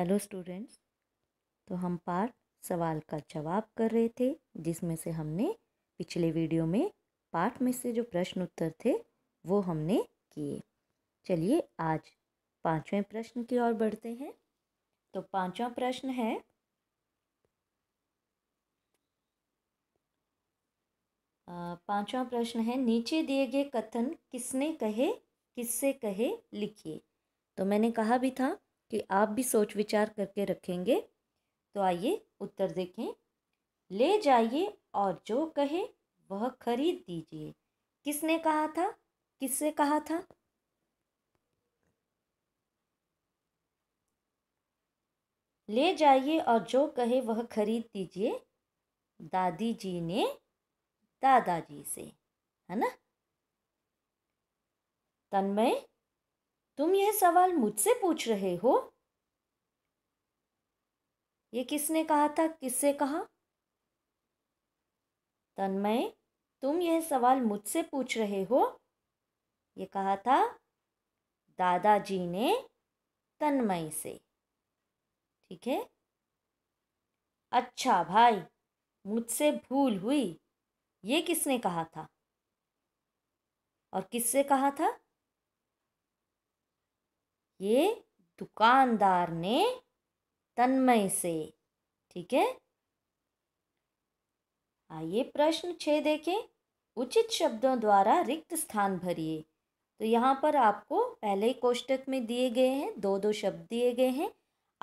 hello students तो हम part सवाल का जवाब कर रहे थे जिसमें से हमने पिछले वीडियो में पाठ में से जो प्रश्न उत्तर थे वो हमने किए चलिए आज पांचवें प्रश्न की ओर बढ़ते हैं तो पांचवा प्रश्न है पांचवा प्रश्न है नीचे दिए गए कथन किसने कहे किससे कहे लिखिए तो मैंने कहा भी था कि आप भी सोच विचार करके रखेंगे तो आइए उत्तर देखें ले जाइए और जो कहे वह खरीद दीजिए किसने कहा था किससे कहा था ले जाइए और जो कहे वह खरीद दीजिए दादी जी ने दादाजी से है ना तन्मय तुम यह सवाल मुझसे पूछ रहे हो ये किसने कहा था किससे कहा तन्मय तुम यह सवाल मुझसे पूछ रहे हो ये कहा था दादाजी ने तन्मय से ठीक है अच्छा भाई मुझसे भूल हुई ये किसने कहा था और किससे कहा था ये दुकानदार ने तन्मय से ठीक है आइए प्रश्न छः देखें उचित शब्दों द्वारा रिक्त स्थान भरिए तो यहाँ पर आपको पहले ही कोष्टक में दिए गए हैं दो दो शब्द दिए गए हैं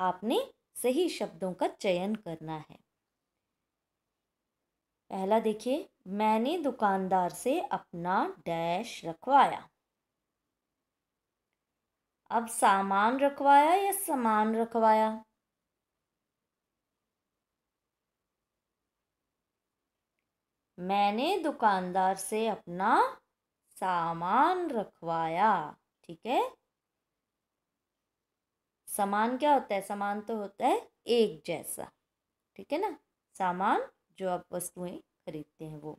आपने सही शब्दों का चयन करना है पहला देखिए मैंने दुकानदार से अपना डैश रखवाया अब सामान रखवाया या सामान रखवाया मैंने दुकानदार से अपना सामान रखवाया ठीक है सामान क्या होता है सामान तो होता है एक जैसा ठीक है ना सामान जो आप वस्तुएं खरीदते हैं वो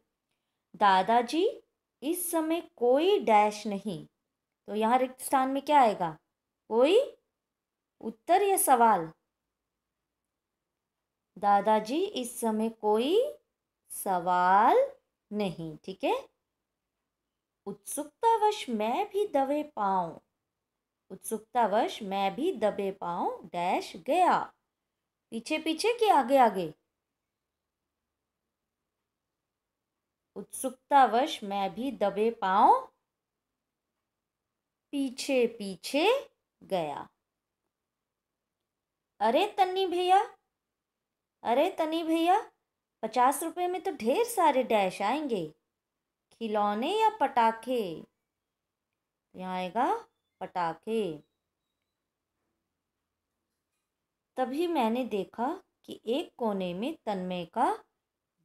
दादाजी इस समय कोई डैश नहीं तो यहाँ रिक्त स्थान में क्या आएगा कोई उत्तर या सवाल दादाजी इस समय कोई सवाल नहीं ठीक है उत्सुकतावश मैं भी दबे पाऊ उत्सुकतावश मैं भी दबे पाऊ डैश गया पीछे पीछे कि आगे आगे उत्सुकतावश मैं भी दबे पाऊ पीछे पीछे गया अरे तन्नी भैया अरे तन्नी भैया पचास रुपये में तो ढेर सारे डैश आएंगे खिलौने या पटाखे यहाँ आएगा पटाखे तभी मैंने देखा कि एक कोने में तन्मय का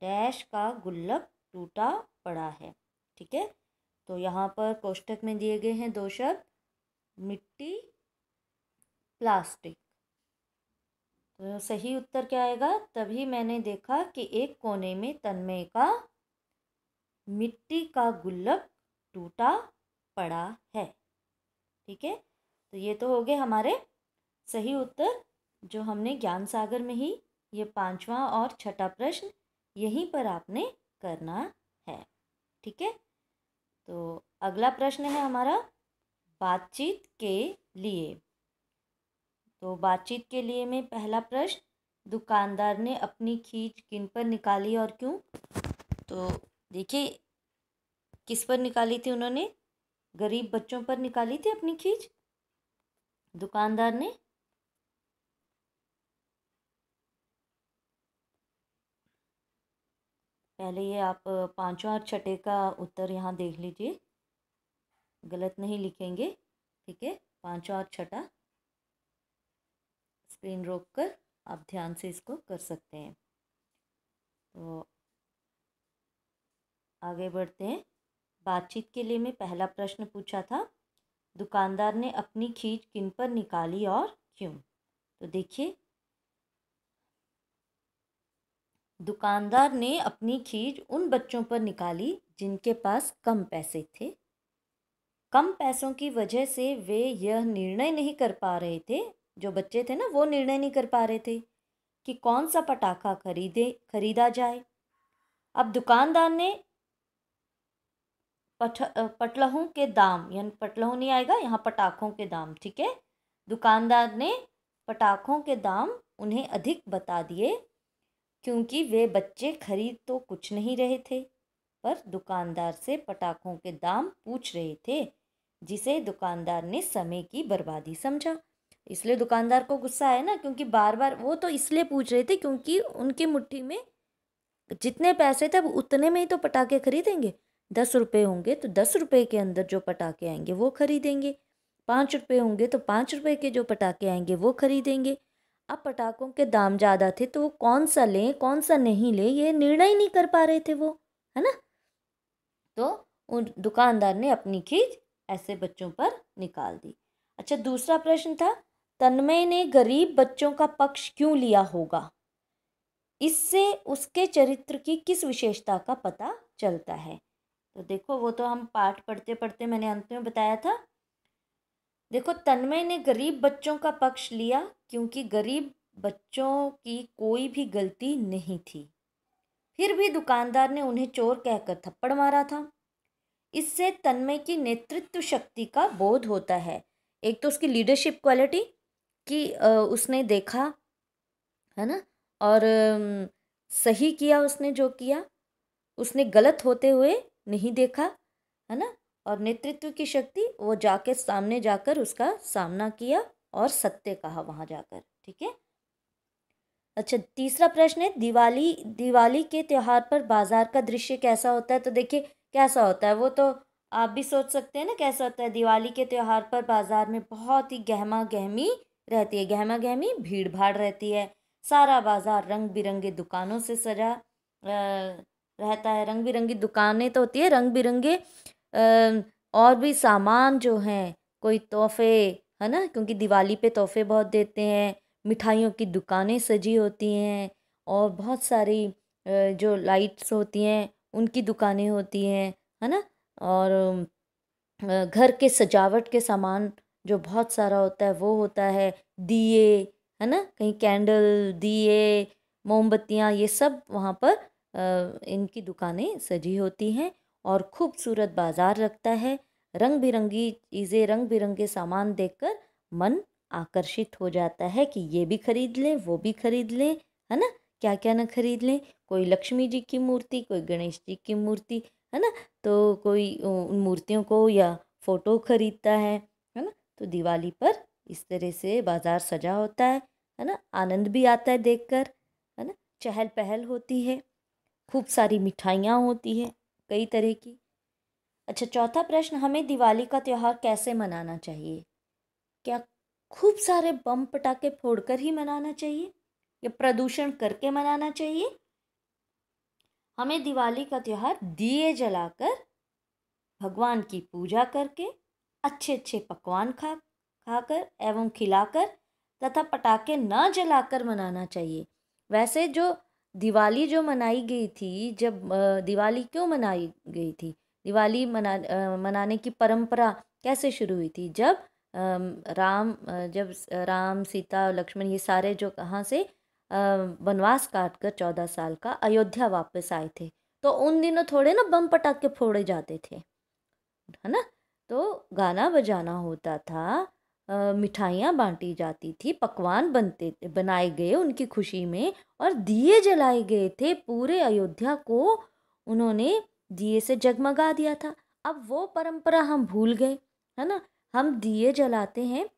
डैश का गुल्लक टूटा पड़ा है ठीक है तो यहाँ पर कोष्टक में दिए गए हैं दो शब्द मिट्टी प्लास्टिक तो सही उत्तर क्या आएगा तभी मैंने देखा कि एक कोने में तन्मय का मिट्टी का गुल्लक टूटा पड़ा है ठीक है तो ये तो हो गए हमारे सही उत्तर जो हमने ज्ञान सागर में ही ये पांचवा और छठा प्रश्न यहीं पर आपने करना है ठीक है तो अगला प्रश्न है हमारा बातचीत के लिए तो बातचीत के लिए में पहला प्रश्न दुकानदार ने अपनी खींच किन पर निकाली और क्यों तो देखिए किस पर निकाली थी उन्होंने गरीब बच्चों पर निकाली थी अपनी खींच दुकानदार ने पहले ये आप पाँचों और छठे का उत्तर यहाँ देख लीजिए गलत नहीं लिखेंगे ठीक है पाँचों और छठा स्क्रीन रोक कर आप ध्यान से इसको कर सकते हैं तो आगे बढ़ते हैं बातचीत के लिए मैं पहला प्रश्न पूछा था दुकानदार ने अपनी खींच किन पर निकाली और क्यों तो देखिए दुकानदार ने अपनी खींच उन बच्चों पर निकाली जिनके पास कम पैसे थे कम पैसों की वजह से वे यह निर्णय नहीं कर पा रहे थे जो बच्चे थे ना वो निर्णय नहीं कर पा रहे थे कि कौन सा पटाखा खरीदे खरीदा जाए अब दुकानदार ने पठ पटलहों के दाम यानी पटलहों नहीं आएगा यहाँ पटाखों के दाम ठीक है दुकानदार ने पटाखों के दाम उन्हें अधिक बता दिए क्योंकि वे बच्चे खरीद तो कुछ नहीं रहे थे पर दुकानदार से पटाखों के दाम पूछ रहे थे जिसे दुकानदार ने समय की बर्बादी समझा इसलिए दुकानदार को गुस्सा आया ना क्योंकि बार बार वो तो इसलिए पूछ रहे थे क्योंकि उनकी मुट्ठी में जितने पैसे थे अब उतने में ही तो पटाखे खरीदेंगे दस रुपये होंगे तो दस रुपये के अंदर जो पटाखे आएंगे वो खरीदेंगे पाँच रुपये होंगे तो पाँच रुपये के जो पटाखे आएंगे वो खरीदेंगे अब पटाखों के दाम ज़्यादा थे तो वो कौन सा लें कौन सा नहीं लें ये निर्णय ही नहीं कर पा रहे थे वो है ना तो उन दुकानदार ने अपनी खींच ऐसे बच्चों पर निकाल दी अच्छा दूसरा प्रश्न था तन्मय ने गरीब बच्चों का पक्ष क्यों लिया होगा इससे उसके चरित्र की किस विशेषता का पता चलता है तो देखो वो तो हम पाठ पढ़ते पढ़ते मैंने अंत में बताया था देखो तन्मय ने गरीब बच्चों का पक्ष लिया क्योंकि गरीब बच्चों की कोई भी गलती नहीं थी फिर भी दुकानदार ने उन्हें चोर कहकर थप्पड़ मारा था इससे तन्मय की नेतृत्व शक्ति का बोध होता है एक तो उसकी लीडरशिप क्वालिटी कि उसने देखा है ना और सही किया उसने जो किया उसने गलत होते हुए नहीं देखा है ना और नेतृत्व की शक्ति वो जाके सामने जाकर उसका सामना किया और सत्य कहा वहाँ जाकर ठीक है अच्छा तीसरा प्रश्न है दिवाली दिवाली के त्यौहार पर बाजार का दृश्य कैसा होता है तो देखिए कैसा होता है वो तो आप भी सोच सकते हैं ना कैसा होता है दिवाली के त्यौहार पर बाज़ार में बहुत ही गहमा गहमी रहती है गहमा गहमी भीड़ भाड़ रहती है सारा बाज़ार रंग बिरंगे दुकानों से सजा रहता है रंग बिरंगी दुकानें तो होती है रंग बिरंगे और भी सामान जो हैं कोई तोहफ़े है ना क्योंकि दिवाली पे तोहफ़े बहुत देते हैं मिठाइयों की दुकानें सजी होती हैं और बहुत सारी जो लाइट्स होती हैं उनकी दुकानें होती हैं है ना और घर के सजावट के सामान जो बहुत सारा होता है वो होता है दिए है ना कहीं कैंडल दिए मोमबत्तियाँ ये सब वहाँ पर इनकी दुकानें सजी होती हैं और खूबसूरत बाज़ार रखता है रंग बिरंगी चीज़ें रंग बिरंगे सामान देखकर मन आकर्षित हो जाता है कि ये भी खरीद लें वो भी खरीद लें है ना क्या क्या ना खरीद लें कोई लक्ष्मी जी की मूर्ति कोई गणेश जी की मूर्ति है ना तो कोई उन मूर्तियों को या फ़ोटो खरीदता है है ना तो दिवाली पर इस तरह से बाज़ार सजा होता है है ना आनंद भी आता है देखकर है ना चहल पहल होती है खूब सारी मिठाइयाँ होती है कई तरह की अच्छा चौथा प्रश्न हमें दिवाली का त्यौहार कैसे मनाना चाहिए क्या खूब सारे बम पटाखे फोड़कर ही मनाना चाहिए या प्रदूषण करके मनाना चाहिए हमें दिवाली का त्यौहार दिए जलाकर भगवान की पूजा करके अच्छे अच्छे पकवान खा खाकर एवं खिलाकर तथा पटाखे न जलाकर मनाना चाहिए वैसे जो दिवाली जो मनाई गई थी जब दिवाली क्यों मनाई गई थी दिवाली मना मनाने की परंपरा कैसे शुरू हुई थी जब राम जब राम सीता लक्ष्मण ये सारे जो कहाँ से वनवास काट कर चौदह साल का अयोध्या वापस आए थे तो उन दिनों थोड़े ना बम पटाख के फोड़े जाते थे है ना तो गाना बजाना होता था मिठाइयाँ बांटी जाती थी पकवान बनते बनाए गए उनकी खुशी में और दिए जलाए गए थे पूरे अयोध्या को उन्होंने दिए से जगमगा दिया था अब वो परंपरा हम भूल गए है ना हम दिए जलाते हैं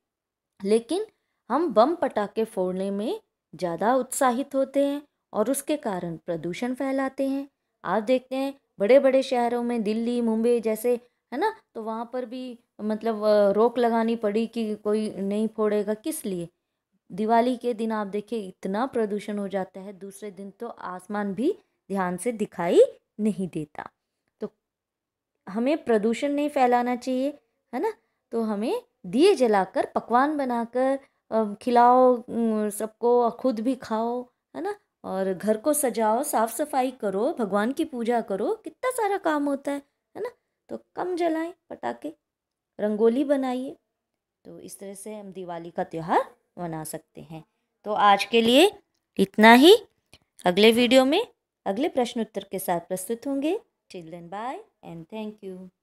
लेकिन हम बम पटाखे फोड़ने में ज़्यादा उत्साहित होते हैं और उसके कारण प्रदूषण फैलाते हैं आप देखते हैं बड़े बड़े शहरों में दिल्ली मुंबई जैसे है ना तो वहाँ पर भी मतलब रोक लगानी पड़ी कि कोई नहीं फोड़ेगा किस लिए दिवाली के दिन आप देखिए इतना प्रदूषण हो जाता है दूसरे दिन तो आसमान भी ध्यान से दिखाई नहीं देता तो हमें प्रदूषण नहीं फैलाना चाहिए है ना तो हमें दिए जलाकर पकवान बनाकर खिलाओ सबको खुद भी खाओ है ना और घर को सजाओ साफ सफाई करो भगवान की पूजा करो कितना सारा काम होता है तो कम जलाएं पटाखे रंगोली बनाइए तो इस तरह से हम दिवाली का त्यौहार मना सकते हैं तो आज के लिए इतना ही अगले वीडियो में अगले प्रश्न उत्तर के साथ प्रस्तुत होंगे children bye and thank you